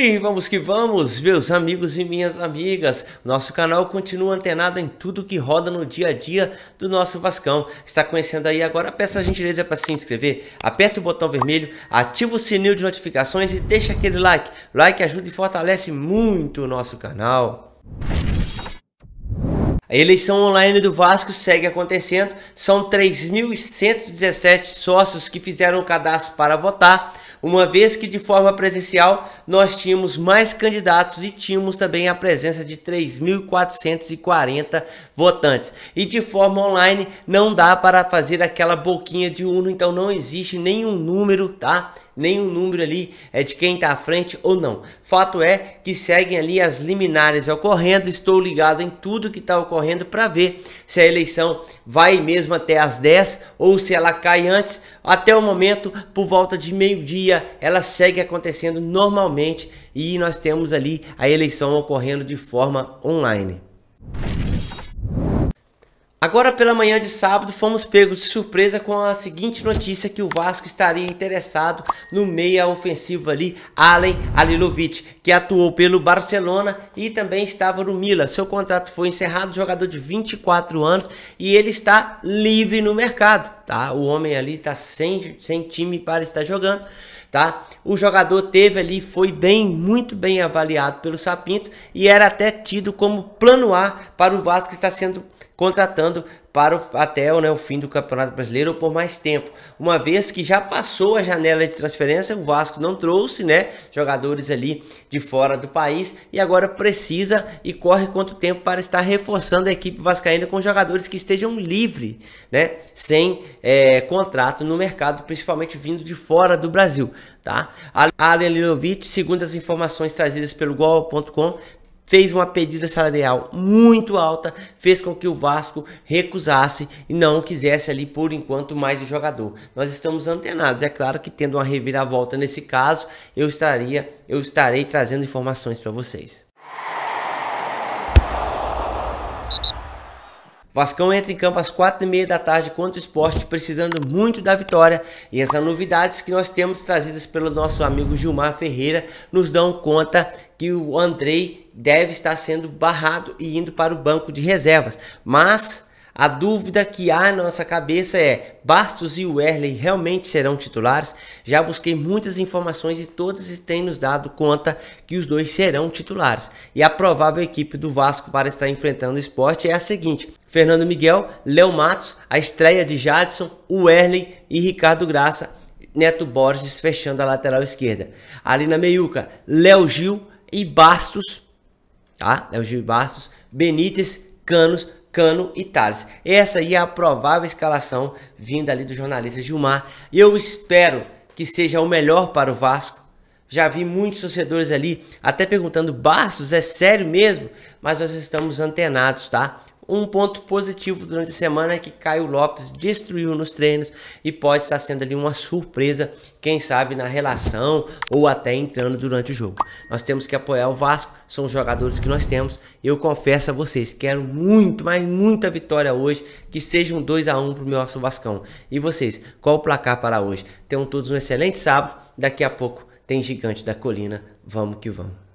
Sim, vamos que vamos, meus amigos e minhas amigas. Nosso canal continua antenado em tudo que roda no dia a dia do nosso Vascão. Está conhecendo aí agora? Peça a gentileza para se inscrever, aperta o botão vermelho, ativa o sininho de notificações e deixa aquele like. Like ajuda e fortalece muito o nosso canal. A eleição online do Vasco segue acontecendo. São 3.117 sócios que fizeram o cadastro para votar uma vez que de forma presencial nós tínhamos mais candidatos e tínhamos também a presença de 3.440 votantes. E de forma online não dá para fazer aquela boquinha de uno, então não existe nenhum número, tá? nenhum número ali é de quem está à frente ou não. Fato é que seguem ali as liminares ocorrendo, estou ligado em tudo que está ocorrendo para ver se a eleição vai mesmo até as 10 ou se ela cai antes. Até o momento, por volta de meio-dia, ela segue acontecendo normalmente e nós temos ali a eleição ocorrendo de forma online. Agora pela manhã de sábado fomos pegos de surpresa com a seguinte notícia que o Vasco estaria interessado no meia ofensivo ali, Allen Alilovic, que atuou pelo Barcelona e também estava no Mila. Seu contrato foi encerrado, jogador de 24 anos e ele está livre no mercado tá? O homem ali tá sem, sem time para estar jogando, tá? O jogador teve ali, foi bem, muito bem avaliado pelo Sapinto e era até tido como plano A para o Vasco que está sendo contratando para o, até né, o fim do Campeonato Brasileiro ou por mais tempo. Uma vez que já passou a janela de transferência, o Vasco não trouxe né, jogadores ali de fora do país e agora precisa e corre quanto tempo para estar reforçando a equipe vascaína com jogadores que estejam livres, né, sem é, contrato no mercado, principalmente vindo de fora do Brasil. Tá? Alien Lilovic, segundo as informações trazidas pelo Gol.com, fez uma pedida salarial muito alta, fez com que o Vasco recusasse e não quisesse ali por enquanto mais o jogador. Nós estamos antenados, é claro que tendo uma reviravolta nesse caso, eu estaria, eu estarei trazendo informações para vocês. Vascão entra em campo às quatro e meia da tarde contra o esporte, precisando muito da vitória. E essas novidades que nós temos trazidas pelo nosso amigo Gilmar Ferreira nos dão conta que o Andrei deve estar sendo barrado e indo para o banco de reservas. Mas a dúvida que há na nossa cabeça é: Bastos e Werley realmente serão titulares? Já busquei muitas informações e todas têm nos dado conta que os dois serão titulares. E a provável equipe do Vasco para estar enfrentando o esporte é a seguinte: Fernando Miguel, Léo Matos, a estreia de Jadson, Werley e Ricardo Graça, Neto Borges fechando a lateral esquerda. Ali na meiuca, Léo Gil e Bastos, tá? Léo Gil e Bastos, Benítez, Canos, Cano e Thales. Essa aí é a provável escalação vinda ali do jornalista Gilmar. Eu espero que seja o melhor para o Vasco. Já vi muitos torcedores ali até perguntando: Bastos, é sério mesmo? Mas nós estamos antenados, tá? Um ponto positivo durante a semana é que Caio Lopes destruiu nos treinos e pode estar sendo ali uma surpresa, quem sabe na relação ou até entrando durante o jogo. Nós temos que apoiar o Vasco, são os jogadores que nós temos. Eu confesso a vocês, quero muito, mas muita vitória hoje, que seja um 2 a 1 o meu nosso Vascão. E vocês, qual o placar para hoje? Tenham todos um excelente sábado. Daqui a pouco tem Gigante da Colina. Vamos que vamos.